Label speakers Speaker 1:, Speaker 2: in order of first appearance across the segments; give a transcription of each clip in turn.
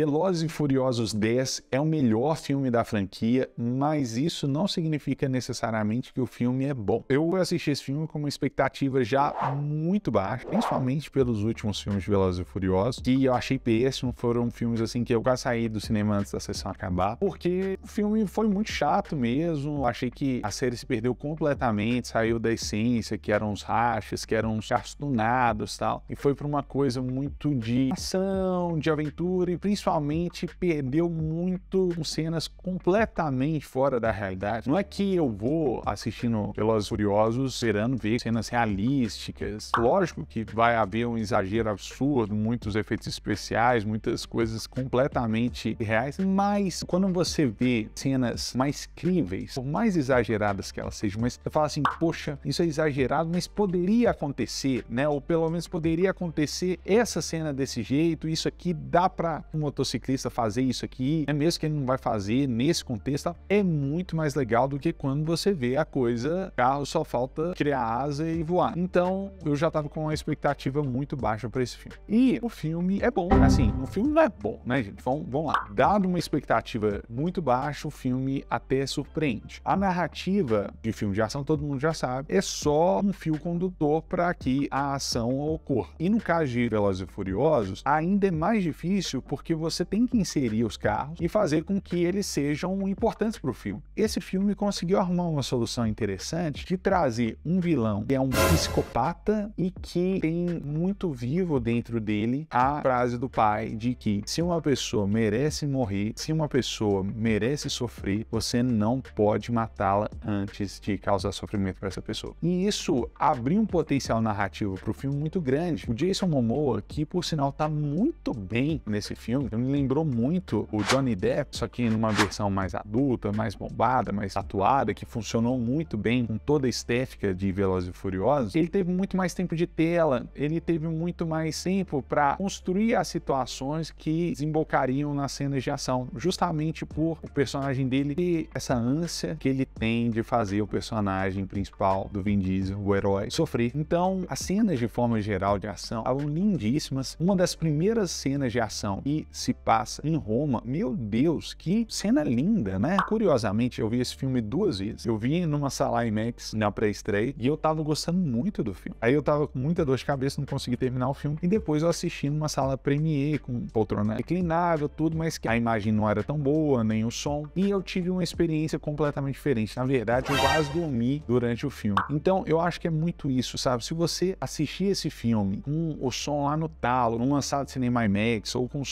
Speaker 1: Velozes e Furiosos 10 é o melhor filme da franquia, mas isso não significa necessariamente que o filme é bom. Eu assisti esse filme com uma expectativa já muito baixa, principalmente pelos últimos filmes de Velozes e Furiosos, que eu achei péssimo, foram filmes assim que eu quase saí do cinema antes da sessão acabar, porque o filme foi muito chato mesmo, achei que a série se perdeu completamente, saiu da essência, que eram os rachas, que eram os castunados, e tal, e foi para uma coisa muito de ação, de aventura e principalmente principalmente perdeu muito com cenas completamente fora da realidade. Não é que eu vou assistindo Pelos Furiosos esperando ver cenas realísticas. Lógico que vai haver um exagero absurdo, muitos efeitos especiais, muitas coisas completamente reais, mas quando você vê cenas mais críveis, por mais exageradas que elas sejam, mas você fala assim, poxa, isso é exagerado, mas poderia acontecer, né? Ou pelo menos poderia acontecer essa cena desse jeito, isso aqui dá para motociclista fazer isso aqui, é mesmo que ele não vai fazer nesse contexto, tá? é muito mais legal do que quando você vê a coisa, carro só falta criar asa e voar. Então, eu já tava com uma expectativa muito baixa para esse filme. E o filme é bom, assim, o filme não é bom, né, gente? Vamos, vamos lá. Dado uma expectativa muito baixa, o filme até surpreende. A narrativa de filme de ação, todo mundo já sabe, é só um fio condutor para que a ação ocorra. E no caso de Velozes e Furiosos, ainda é mais difícil porque porque você tem que inserir os carros e fazer com que eles sejam importantes para o filme. Esse filme conseguiu arrumar uma solução interessante de trazer um vilão que é um psicopata e que tem muito vivo dentro dele a frase do pai de que se uma pessoa merece morrer, se uma pessoa merece sofrer, você não pode matá-la antes de causar sofrimento para essa pessoa. E isso abriu um potencial narrativo para o filme muito grande. O Jason Momoa, que por sinal está muito bem nesse filme, me lembrou muito o Johnny Depp, só que numa versão mais adulta, mais bombada, mais atuada, que funcionou muito bem com toda a estética de Velozes e Furiosos. Ele teve muito mais tempo de tela, ele teve muito mais tempo para construir as situações que desembocariam nas cenas de ação, justamente por o personagem dele ter essa ânsia que ele tem de fazer o personagem principal do Vin Diesel, o herói, sofrer. Então, as cenas de forma geral de ação estavam lindíssimas. Uma das primeiras cenas de ação e se passa em Roma. Meu Deus, que cena linda, né? Curiosamente, eu vi esse filme duas vezes. Eu vi numa sala IMAX na pré-estreia e eu tava gostando muito do filme. Aí eu tava com muita dor de cabeça, não consegui terminar o filme. E depois eu assisti numa sala Premiere com poltrona inclinável, tudo, mas que a imagem não era tão boa, nem o som. E eu tive uma experiência completamente diferente. Na verdade, eu quase dormi durante o filme. Então, eu acho que é muito isso, sabe? Se você assistir esse filme com o som lá no talo, numa sala de cinema IMAX ou com o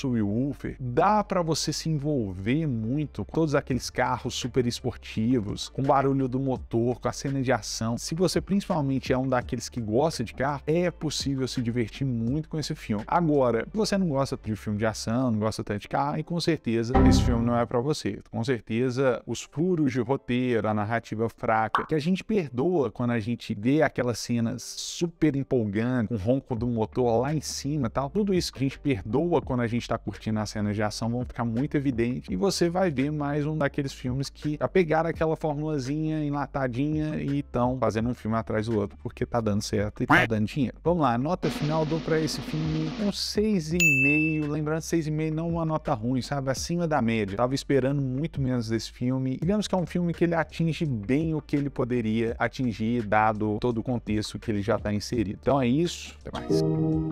Speaker 1: dá para você se envolver muito com todos aqueles carros super esportivos, com o barulho do motor, com a cena de ação. Se você principalmente é um daqueles que gosta de carro, é possível se divertir muito com esse filme. Agora, se você não gosta de filme de ação, não gosta tanto de carro, e com certeza esse filme não é para você. Com certeza os furos de roteiro, a narrativa fraca, que a gente perdoa quando a gente vê aquelas cenas super empolgantes, com o ronco do motor lá em cima e tal, tudo isso que a gente perdoa quando a gente tá curtindo Murphy nas cenas de ação vão ficar muito evidentes e você vai ver mais um daqueles filmes que já pegaram aquela formulazinha enlatadinha e estão fazendo um filme atrás do outro porque tá dando certo e tá dando dinheiro. Vamos lá, nota final dou para esse filme um 6,5. Lembrando, 6,5 não é uma nota ruim, sabe? Acima da média. Tava esperando muito menos desse filme. Digamos que é um filme que ele atinge bem o que ele poderia atingir, dado todo o contexto que ele já tá inserido. Então é isso. Até mais.